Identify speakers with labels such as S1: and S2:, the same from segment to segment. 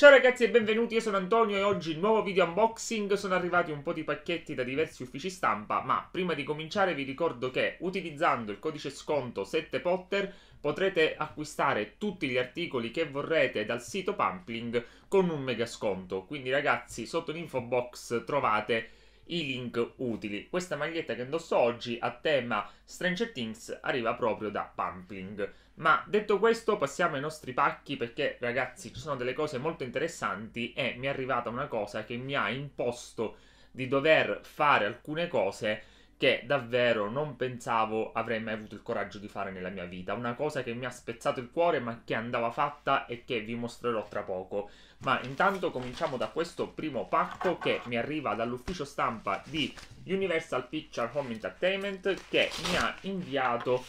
S1: Ciao ragazzi e benvenuti, io sono Antonio e oggi nuovo video unboxing, sono arrivati un po' di pacchetti da diversi uffici stampa, ma prima di cominciare vi ricordo che utilizzando il codice sconto 7potter potrete acquistare tutti gli articoli che vorrete dal sito Pumpling con un mega sconto, quindi ragazzi sotto l'info box trovate i link utili. Questa maglietta che indosso oggi a tema Stranger Things arriva proprio da Pumping. Ma detto questo, passiamo ai nostri pacchi perché ragazzi ci sono delle cose molto interessanti e mi è arrivata una cosa che mi ha imposto di dover fare alcune cose che davvero non pensavo avrei mai avuto il coraggio di fare nella mia vita. Una cosa che mi ha spezzato il cuore ma che andava fatta e che vi mostrerò tra poco ma intanto cominciamo da questo primo pacco che mi arriva dall'ufficio stampa di Universal Picture Home Entertainment che mi ha inviato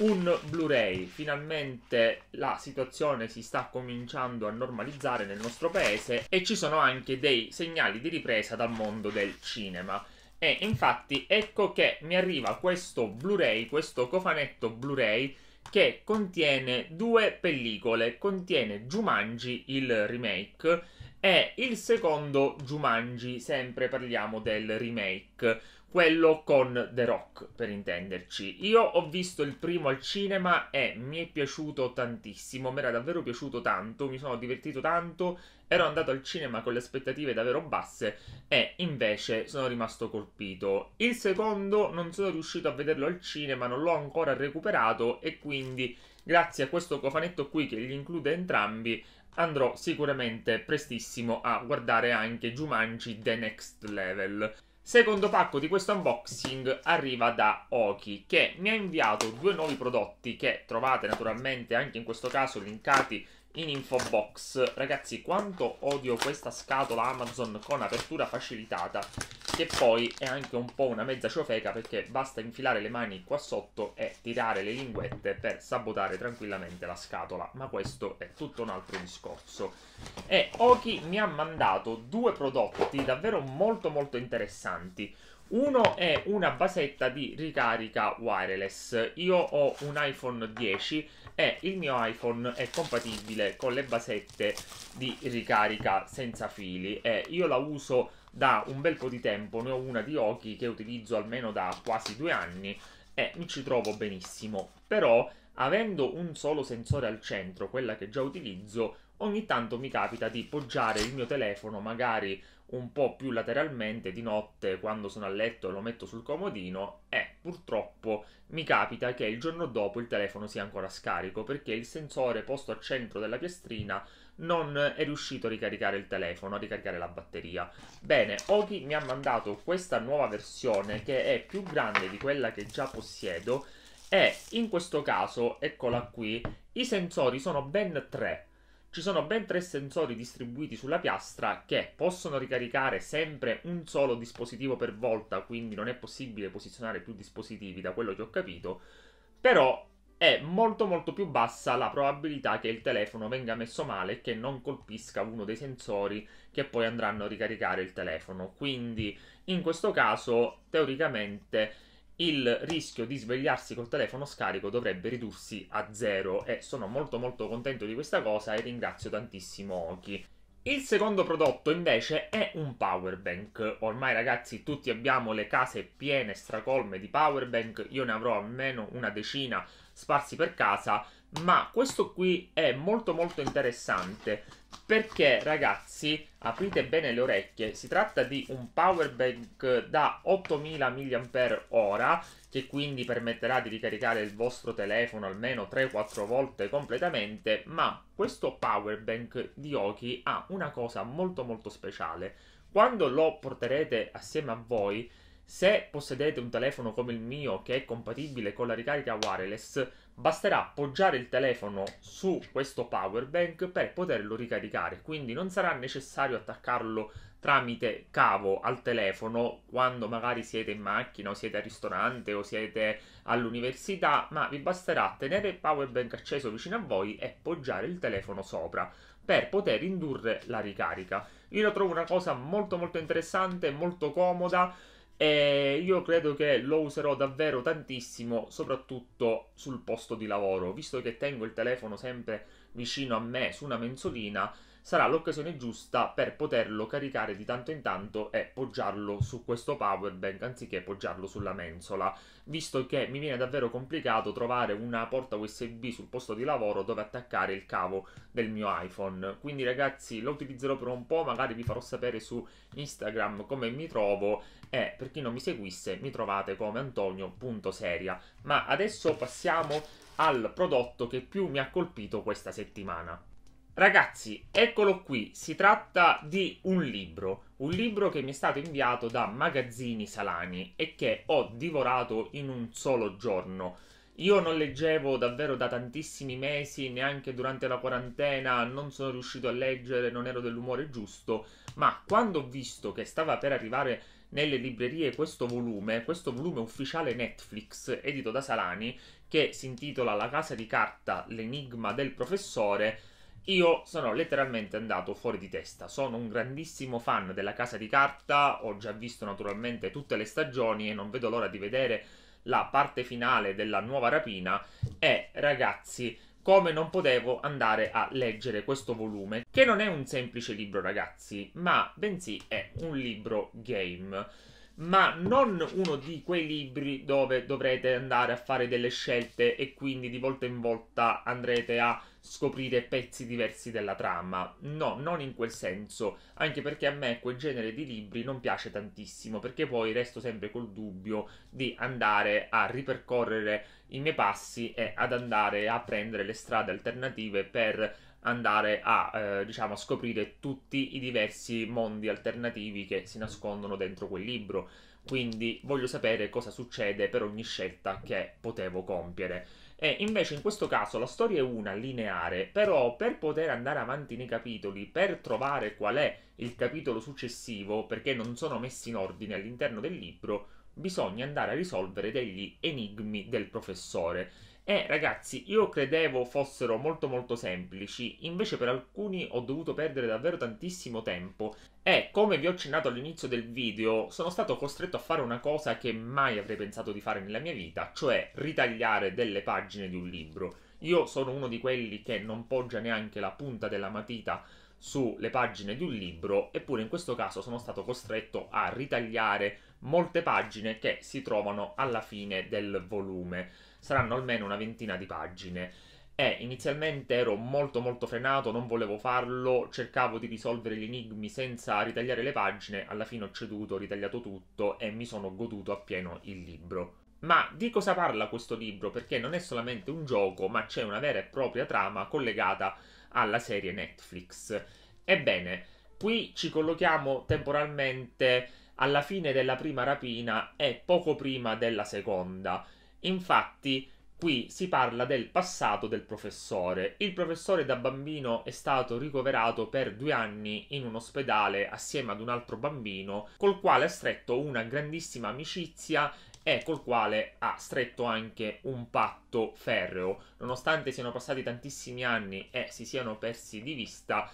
S1: un Blu-ray. Finalmente la situazione si sta cominciando a normalizzare nel nostro paese e ci sono anche dei segnali di ripresa dal mondo del cinema. E infatti ecco che mi arriva questo Blu-ray, questo cofanetto Blu-ray che contiene due pellicole, contiene Jumanji, il remake, e il secondo Jumanji, sempre parliamo del remake quello con The Rock, per intenderci. Io ho visto il primo al cinema e mi è piaciuto tantissimo, mi era davvero piaciuto tanto, mi sono divertito tanto, ero andato al cinema con le aspettative davvero basse e invece sono rimasto colpito. Il secondo non sono riuscito a vederlo al cinema, non l'ho ancora recuperato e quindi grazie a questo cofanetto qui che li include entrambi andrò sicuramente prestissimo a guardare anche Jumanji The Next Level. Secondo pacco di questo unboxing arriva da Oki che mi ha inviato due nuovi prodotti che trovate naturalmente anche in questo caso linkati in info box. Ragazzi, quanto odio questa scatola Amazon con apertura facilitata, che poi è anche un po' una mezza ciofeca perché basta infilare le mani qua sotto e tirare le linguette per sabotare tranquillamente la scatola, ma questo è tutto un altro discorso. E Oki mi ha mandato due prodotti davvero molto molto interessanti. Uno è una basetta di ricarica wireless. Io ho un iPhone 10 e il mio iPhone è compatibile con le basette di ricarica senza fili e io la uso da un bel po' di tempo, ne ho una di Oki che utilizzo almeno da quasi due anni e mi ci trovo benissimo. Però avendo un solo sensore al centro, quella che già utilizzo, ogni tanto mi capita di poggiare il mio telefono magari un po' più lateralmente di notte quando sono a letto e lo metto sul comodino e purtroppo mi capita che il giorno dopo il telefono sia ancora scarico perché il sensore posto al centro della piastrina non è riuscito a ricaricare il telefono, a ricaricare la batteria. Bene, Oki mi ha mandato questa nuova versione che è più grande di quella che già possiedo e in questo caso, eccola qui, i sensori sono ben tre ci sono ben tre sensori distribuiti sulla piastra che possono ricaricare sempre un solo dispositivo per volta, quindi non è possibile posizionare più dispositivi da quello che ho capito, però è molto molto più bassa la probabilità che il telefono venga messo male e che non colpisca uno dei sensori che poi andranno a ricaricare il telefono. Quindi in questo caso teoricamente il rischio di svegliarsi col telefono scarico dovrebbe ridursi a zero e sono molto molto contento di questa cosa e ringrazio tantissimo Oki. Il secondo prodotto invece è un power bank. Ormai ragazzi tutti abbiamo le case piene stracolme di power bank, io ne avrò almeno una decina sparsi per casa, ma questo qui è molto molto interessante perché ragazzi aprite bene le orecchie si tratta di un power bank da 8000 mAh che quindi permetterà di ricaricare il vostro telefono almeno 3-4 volte completamente ma questo power bank di Oki ha una cosa molto molto speciale quando lo porterete assieme a voi se possedete un telefono come il mio che è compatibile con la ricarica wireless, basterà appoggiare il telefono su questo power bank per poterlo ricaricare, quindi non sarà necessario attaccarlo tramite cavo al telefono quando magari siete in macchina o siete al ristorante o siete all'università, ma vi basterà tenere il power bank acceso vicino a voi e poggiare il telefono sopra per poter indurre la ricarica. Io lo trovo una cosa molto molto interessante, molto comoda e io credo che lo userò davvero tantissimo, soprattutto sul posto di lavoro, visto che tengo il telefono sempre vicino a me su una mensolina sarà l'occasione giusta per poterlo caricare di tanto in tanto e poggiarlo su questo power bank anziché poggiarlo sulla mensola, visto che mi viene davvero complicato trovare una porta USB sul posto di lavoro dove attaccare il cavo del mio iPhone. Quindi ragazzi, lo utilizzerò per un po', magari vi farò sapere su Instagram come mi trovo e per chi non mi seguisse mi trovate come antonio.seria. Ma adesso passiamo al prodotto che più mi ha colpito questa settimana. Ragazzi, eccolo qui, si tratta di un libro, un libro che mi è stato inviato da Magazzini Salani e che ho divorato in un solo giorno. Io non leggevo davvero da tantissimi mesi, neanche durante la quarantena, non sono riuscito a leggere, non ero dell'umore giusto, ma quando ho visto che stava per arrivare nelle librerie questo volume, questo volume ufficiale Netflix, edito da Salani, che si intitola La casa di carta, l'enigma del professore, io sono letteralmente andato fuori di testa, sono un grandissimo fan della casa di carta, ho già visto naturalmente tutte le stagioni e non vedo l'ora di vedere la parte finale della nuova rapina e ragazzi come non potevo andare a leggere questo volume che non è un semplice libro ragazzi ma bensì è un libro game ma non uno di quei libri dove dovrete andare a fare delle scelte e quindi di volta in volta andrete a scoprire pezzi diversi della trama. No, non in quel senso, anche perché a me quel genere di libri non piace tantissimo, perché poi resto sempre col dubbio di andare a ripercorrere i miei passi e ad andare a prendere le strade alternative per andare a eh, diciamo scoprire tutti i diversi mondi alternativi che si nascondono dentro quel libro. Quindi voglio sapere cosa succede per ogni scelta che potevo compiere. E invece in questo caso la storia è una, lineare, però per poter andare avanti nei capitoli, per trovare qual è il capitolo successivo, perché non sono messi in ordine all'interno del libro, bisogna andare a risolvere degli enigmi del professore e eh, ragazzi, io credevo fossero molto molto semplici, invece per alcuni ho dovuto perdere davvero tantissimo tempo e come vi ho accennato all'inizio del video, sono stato costretto a fare una cosa che mai avrei pensato di fare nella mia vita, cioè ritagliare delle pagine di un libro. Io sono uno di quelli che non poggia neanche la punta della matita sulle pagine di un libro, eppure in questo caso sono stato costretto a ritagliare molte pagine che si trovano alla fine del volume saranno almeno una ventina di pagine. E eh, inizialmente ero molto molto frenato, non volevo farlo, cercavo di risolvere gli enigmi senza ritagliare le pagine, alla fine ho ceduto, ho ritagliato tutto e mi sono goduto appieno il libro. Ma di cosa parla questo libro? Perché non è solamente un gioco, ma c'è una vera e propria trama collegata alla serie Netflix. Ebbene, qui ci collochiamo temporalmente alla fine della prima rapina e poco prima della seconda. Infatti, qui si parla del passato del professore. Il professore da bambino è stato ricoverato per due anni in un ospedale assieme ad un altro bambino col quale ha stretto una grandissima amicizia e col quale ha stretto anche un patto ferreo. Nonostante siano passati tantissimi anni e si siano persi di vista,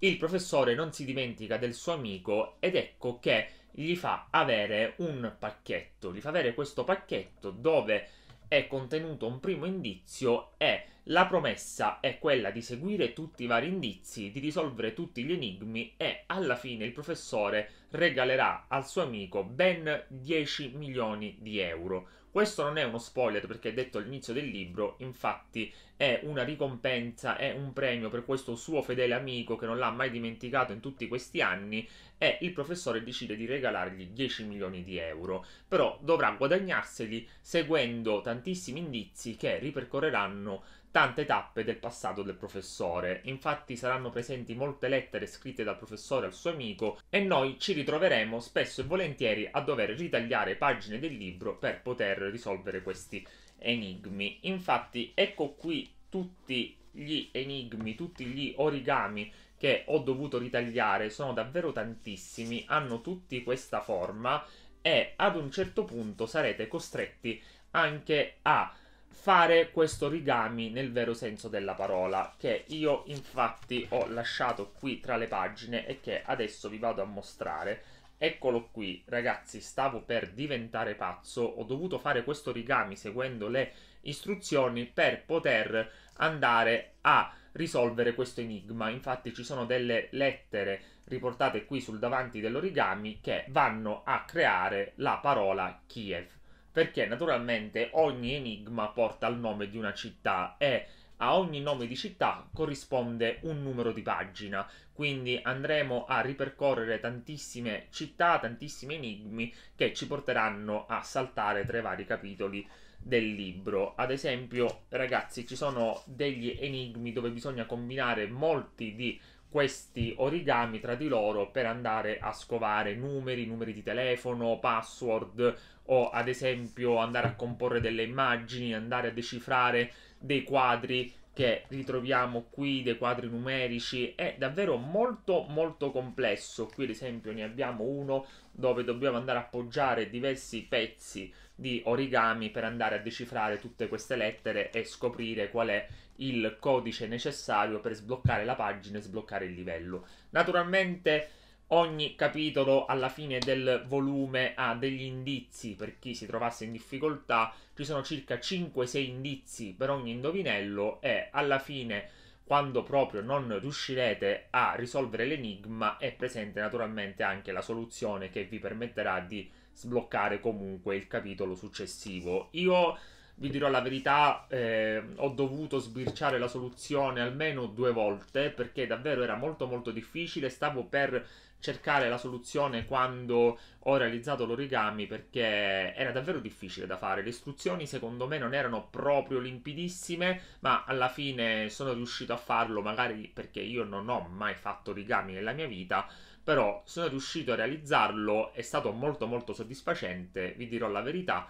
S1: il professore non si dimentica del suo amico ed ecco che gli fa avere un pacchetto, gli fa avere questo pacchetto dove è contenuto un primo indizio e la promessa è quella di seguire tutti i vari indizi, di risolvere tutti gli enigmi e alla fine il professore regalerà al suo amico ben 10 milioni di euro. Questo non è uno spoiler perché è detto all'inizio del libro, infatti è una ricompensa, è un premio per questo suo fedele amico che non l'ha mai dimenticato in tutti questi anni e il professore decide di regalargli 10 milioni di euro, però dovrà guadagnarseli seguendo tantissimi indizi che ripercorreranno tante tappe del passato del professore. Infatti saranno presenti molte lettere scritte dal professore al suo amico e noi ci ritroveremo spesso e volentieri a dover ritagliare pagine del libro per poter risolvere questi problemi enigmi. Infatti ecco qui tutti gli enigmi, tutti gli origami che ho dovuto ritagliare, sono davvero tantissimi, hanno tutti questa forma e ad un certo punto sarete costretti anche a fare questo origami nel vero senso della parola che io infatti ho lasciato qui tra le pagine e che adesso vi vado a mostrare Eccolo qui, ragazzi, stavo per diventare pazzo, ho dovuto fare questo origami seguendo le istruzioni per poter andare a risolvere questo enigma. Infatti ci sono delle lettere riportate qui sul davanti dell'origami che vanno a creare la parola Kiev, perché naturalmente ogni enigma porta il nome di una città e a ogni nome di città corrisponde un numero di pagina, quindi andremo a ripercorrere tantissime città, tantissimi enigmi che ci porteranno a saltare tra i vari capitoli del libro. Ad esempio, ragazzi, ci sono degli enigmi dove bisogna combinare molti di questi origami tra di loro per andare a scovare numeri, numeri di telefono, password o ad esempio andare a comporre delle immagini, andare a decifrare dei quadri che ritroviamo qui, dei quadri numerici, è davvero molto molto complesso. Qui ad esempio ne abbiamo uno dove dobbiamo andare a appoggiare diversi pezzi di origami per andare a decifrare tutte queste lettere e scoprire qual è il codice necessario per sbloccare la pagina e sbloccare il livello. Naturalmente Ogni capitolo alla fine del volume ha degli indizi per chi si trovasse in difficoltà, ci sono circa 5-6 indizi per ogni indovinello e alla fine quando proprio non riuscirete a risolvere l'enigma è presente naturalmente anche la soluzione che vi permetterà di sbloccare comunque il capitolo successivo. Io vi dirò la verità, eh, ho dovuto sbirciare la soluzione almeno due volte perché davvero era molto molto difficile, stavo per cercare la soluzione quando ho realizzato l'origami perché era davvero difficile da fare. Le istruzioni secondo me non erano proprio limpidissime, ma alla fine sono riuscito a farlo, magari perché io non ho mai fatto origami nella mia vita, però sono riuscito a realizzarlo, è stato molto molto soddisfacente, vi dirò la verità.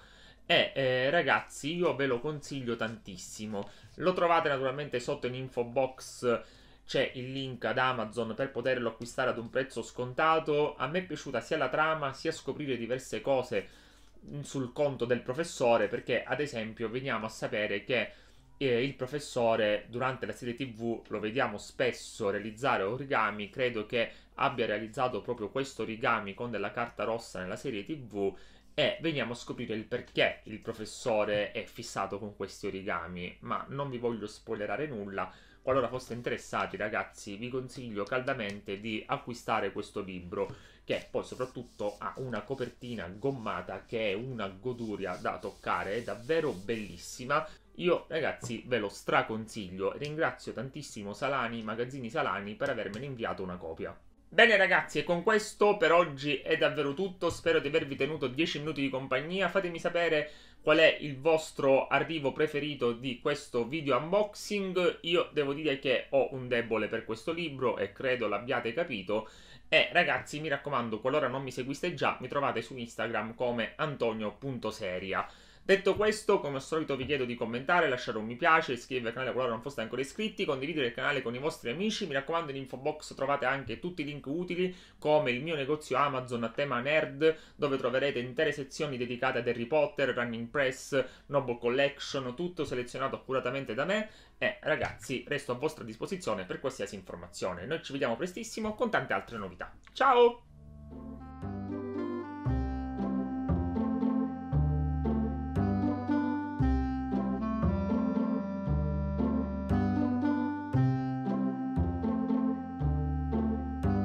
S1: E eh, ragazzi, io ve lo consiglio tantissimo. Lo trovate naturalmente sotto in info box c'è il link ad Amazon per poterlo acquistare ad un prezzo scontato. A me è piaciuta sia la trama sia scoprire diverse cose mm, sul conto del professore, perché ad esempio veniamo a sapere che eh, il professore durante la serie TV lo vediamo spesso realizzare origami, credo che abbia realizzato proprio questo origami con della carta rossa nella serie TV e veniamo a scoprire il perché il professore è fissato con questi origami, ma non vi voglio spoilerare nulla qualora foste interessati ragazzi vi consiglio caldamente di acquistare questo libro che poi soprattutto ha una copertina gommata che è una goduria da toccare, è davvero bellissima. Io ragazzi ve lo straconsiglio e ringrazio tantissimo Salani, Magazzini Salani per avermene inviato una copia. Bene ragazzi, e con questo per oggi è davvero tutto, spero di avervi tenuto 10 minuti di compagnia, fatemi sapere qual è il vostro arrivo preferito di questo video unboxing. Io devo dire che ho un debole per questo libro e credo l'abbiate capito. E ragazzi, mi raccomando, qualora non mi seguiste già, mi trovate su Instagram come antonio.seria. Detto questo, come al solito vi chiedo di commentare, lasciare un mi piace, iscrivervi al canale qualora non foste ancora iscritti, condividere il canale con i vostri amici, mi raccomando in info box trovate anche tutti i link utili come il mio negozio Amazon a tema nerd dove troverete intere sezioni dedicate ad Harry Potter, Running Press, Noble Collection, tutto selezionato accuratamente da me e ragazzi resto a vostra disposizione per qualsiasi informazione. Noi ci vediamo prestissimo con tante altre novità. Ciao!